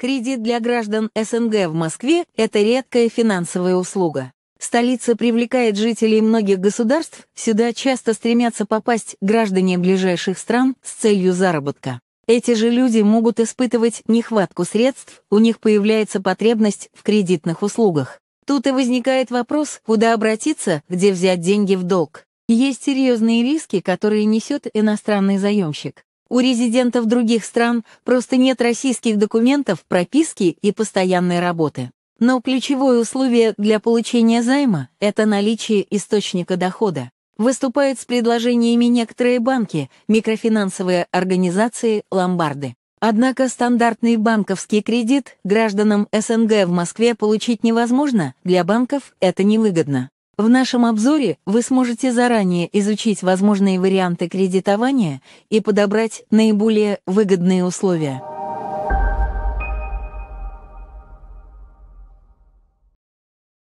Кредит для граждан СНГ в Москве – это редкая финансовая услуга. Столица привлекает жителей многих государств, сюда часто стремятся попасть граждане ближайших стран с целью заработка. Эти же люди могут испытывать нехватку средств, у них появляется потребность в кредитных услугах. Тут и возникает вопрос, куда обратиться, где взять деньги в долг. Есть серьезные риски, которые несет иностранный заемщик. У резидентов других стран просто нет российских документов, прописки и постоянной работы. Но ключевое условие для получения займа – это наличие источника дохода. Выступают с предложениями некоторые банки, микрофинансовые организации, ломбарды. Однако стандартный банковский кредит гражданам СНГ в Москве получить невозможно, для банков это невыгодно. В нашем обзоре вы сможете заранее изучить возможные варианты кредитования и подобрать наиболее выгодные условия.